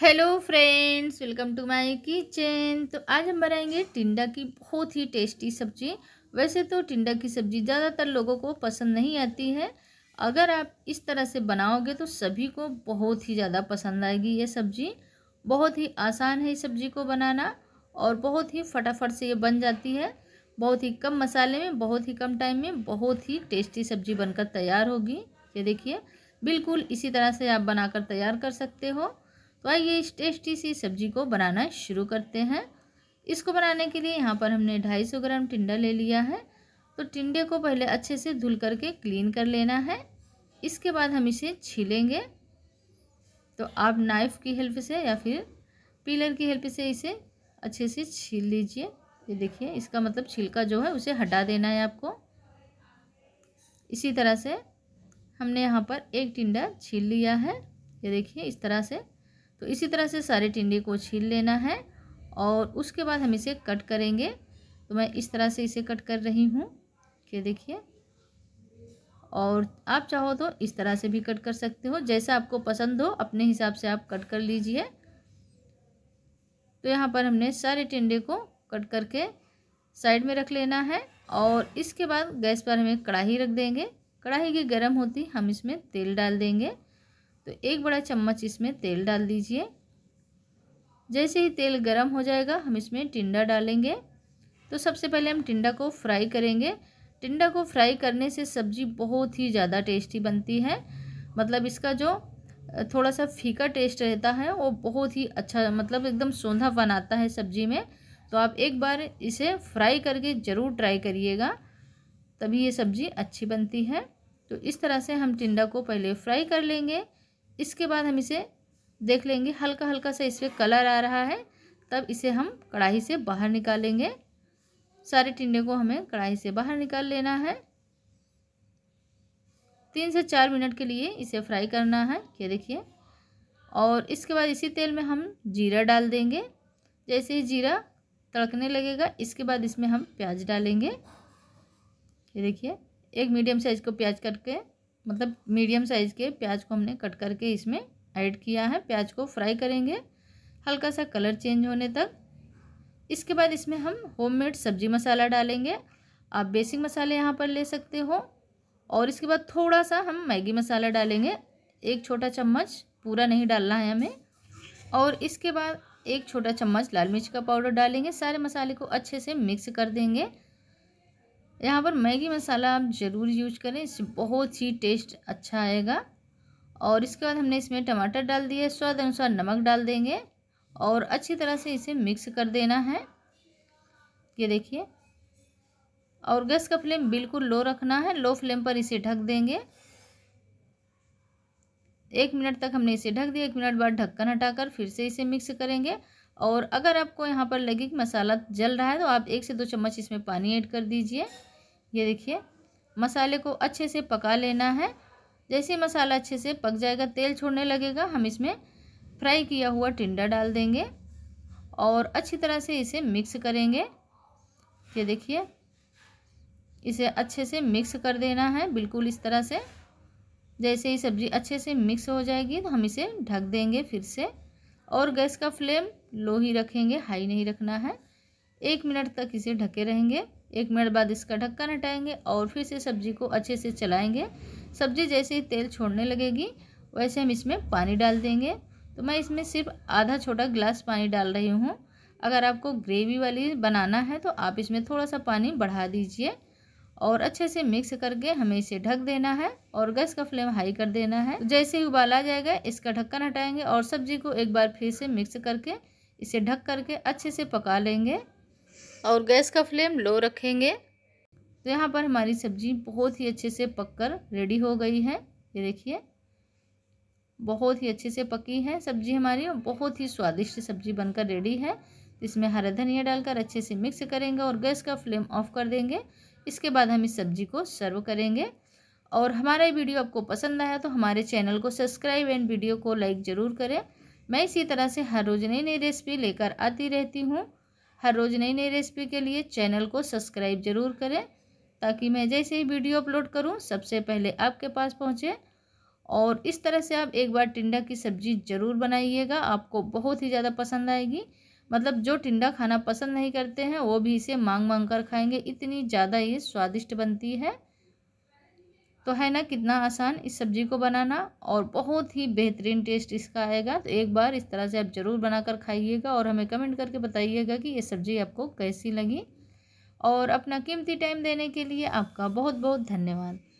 hello friends welcome to my kitchen तो आज हम बनाएंगे टिंडा की बहुत ही टेस्टी सब्ज़ी वैसे तो टिंडा की सब्ज़ी ज़्यादातर लोगों को पसंद नहीं आती है अगर आप इस तरह से बनाओगे तो सभी को बहुत ही ज़्यादा पसंद आएगी ये सब्ज़ी बहुत ही आसान है इस सब्ज़ी को बनाना और बहुत ही फटाफट से ये बन जाती है बहुत ही कम मसाले में बहुत ही कम टाइम में बहुत ही टेस्टी सब्ज़ी बनकर तैयार होगी ये देखिए बिल्कुल इसी तरह से आप बनाकर तैयार कर सकते हो तो आइए ये टेस्टी सी सब्जी को बनाना शुरू करते हैं इसको बनाने के लिए यहाँ पर हमने 250 ग्राम टिंडा ले लिया है तो टिंडे को पहले अच्छे से धुल करके क्लीन कर लेना है इसके बाद हम इसे छीलेंगे तो आप नाइफ़ की हेल्प से या फिर पीलर की हेल्प से इसे अच्छे से छील लीजिए ये देखिए इसका मतलब छिलका जो है उसे हटा देना है आपको इसी तरह से हमने यहाँ पर एक टिंडा छील लिया है ये देखिए इस तरह से तो इसी तरह से सारे टिंडे को छील लेना है और उसके बाद हम इसे कट करेंगे तो मैं इस तरह से इसे कट कर रही हूँ ये देखिए और आप चाहो तो इस तरह से भी कट कर सकते हो जैसा आपको पसंद हो अपने हिसाब से आप कट कर लीजिए तो यहाँ पर हमने सारे टिंडे को कट करके साइड में रख लेना है और इसके बाद गैस पर हमें कढ़ाई रख देंगे कढ़ाई की गर्म होती हम इसमें तेल डाल देंगे तो एक बड़ा चम्मच इसमें तेल डाल दीजिए जैसे ही तेल गर्म हो जाएगा हम इसमें टिंडा डालेंगे तो सबसे पहले हम टिंडा को फ्राई करेंगे टिंडा को फ्राई करने से सब्ज़ी बहुत ही ज़्यादा टेस्टी बनती है मतलब इसका जो थोड़ा सा फीका टेस्ट रहता है वो बहुत ही अच्छा मतलब एकदम सोंधा बनाता है सब्ज़ी में तो आप एक बार इसे फ्राई करके ज़रूर ट्राई करिएगा तभी ये सब्ज़ी अच्छी बनती है तो इस तरह से हम टिंडा को पहले फ्राई कर लेंगे इसके बाद हम इसे देख लेंगे हल्का हल्का सा इस पर कलर आ रहा है तब इसे हम कढ़ाई से बाहर निकालेंगे सारे टिंडे को हमें कढ़ाई से बाहर निकाल लेना है तीन से चार मिनट के लिए इसे फ्राई करना है ये देखिए और इसके बाद इसी तेल में हम जीरा डाल देंगे जैसे ही जीरा तड़कने लगेगा इसके बाद इसमें हम प्याज डालेंगे ये देखिए एक मीडियम साइज को प्याज कट के मतलब मीडियम साइज़ के प्याज को हमने कट करके इसमें ऐड किया है प्याज को फ्राई करेंगे हल्का सा कलर चेंज होने तक इसके बाद इसमें हम होममेड सब्जी मसाला डालेंगे आप बेसिक मसाले यहाँ पर ले सकते हो और इसके बाद थोड़ा सा हम मैगी मसाला डालेंगे एक छोटा चम्मच पूरा नहीं डालना है हमें और इसके बाद एक छोटा चम्मच लाल मिर्च का पाउडर डालेंगे सारे मसाले को अच्छे से मिक्स कर देंगे यहाँ पर मैगी मसाला आप ज़रूर यूज करें इससे बहुत ही टेस्ट अच्छा आएगा और इसके बाद हमने इसमें टमाटर डाल दिए स्वाद अनुसार नमक डाल देंगे और अच्छी तरह से इसे मिक्स कर देना है ये देखिए और गैस का फ्लेम बिल्कुल लो रखना है लो फ्लेम पर इसे ढक देंगे एक मिनट तक हमने इसे ढक दिया एक मिनट बाद ढक्कन हटाकर फिर से इसे मिक्स करेंगे और अगर आपको यहाँ पर लगे कि मसाला जल रहा है तो आप एक से दो चम्मच इसमें पानी ऐड कर दीजिए ये देखिए मसाले को अच्छे से पका लेना है जैसे मसाला अच्छे से पक जाएगा तेल छोड़ने लगेगा हम इसमें फ्राई किया हुआ टिंडा डाल देंगे और अच्छी तरह से इसे मिक्स करेंगे ये देखिए इसे अच्छे से मिक्स कर देना है बिल्कुल इस तरह से जैसे ही सब्ज़ी अच्छे से मिक्स हो जाएगी तो हम इसे ढक देंगे फिर से और गैस का फ्लेम लो ही रखेंगे हाई नहीं रखना है एक मिनट तक इसे ढके रहेंगे एक मिनट बाद इसका ढक्कन हटाएंगे और फिर से सब्जी को अच्छे से चलाएंगे सब्जी जैसे ही तेल छोड़ने लगेगी वैसे हम इसमें पानी डाल देंगे तो मैं इसमें सिर्फ आधा छोटा गिलास पानी डाल रही हूँ अगर आपको ग्रेवी वाली बनाना है तो आप इसमें थोड़ा सा पानी बढ़ा दीजिए और अच्छे से मिक्स करके हमें इसे ढक देना है और गैस का फ्लेम हाई कर देना है तो जैसे ही उबाल आ जाएगा इसका ढक्कन हटाएंगे और सब्जी को एक बार फिर से मिक्स करके इसे ढक करके अच्छे से पका लेंगे और गैस का फ्लेम लो रखेंगे तो यहाँ पर हमारी सब्ज़ी बहुत ही अच्छे से पककर रेडी हो गई है ये देखिए बहुत ही अच्छे से पकी है सब्ज़ी हमारी बहुत ही स्वादिष्ट सब्ज़ी बनकर रेडी है इसमें हरा धनिया डालकर अच्छे से मिक्स करेंगे और गैस का फ्लेम ऑफ कर देंगे इसके बाद हम इस सब्ज़ी को सर्व करेंगे और हमारा वीडियो आपको पसंद आया तो हमारे चैनल को सब्सक्राइब एंड वीडियो को लाइक ज़रूर करें मैं इसी तरह से हर रोज़ नई नई रेसिपी लेकर आती रहती हूँ हर रोज़ नई नई रेसिपी के लिए चैनल को सब्सक्राइब ज़रूर करें ताकि मैं जैसे ही वीडियो अपलोड करूं सबसे पहले आपके पास पहुंचे और इस तरह से आप एक बार टिंडा की सब्ज़ी ज़रूर बनाइएगा आपको बहुत ही ज़्यादा पसंद आएगी मतलब जो टिंडा खाना पसंद नहीं करते हैं वो भी इसे मांग मांग कर खाएंगे इतनी ज़्यादा ये स्वादिष्ट बनती है तो है ना कितना आसान इस सब्ज़ी को बनाना और बहुत ही बेहतरीन टेस्ट इसका आएगा तो एक बार इस तरह से आप ज़रूर बनाकर खाइएगा और हमें कमेंट करके बताइएगा कि ये सब्ज़ी आपको कैसी लगी और अपना कीमती टाइम देने के लिए आपका बहुत बहुत धन्यवाद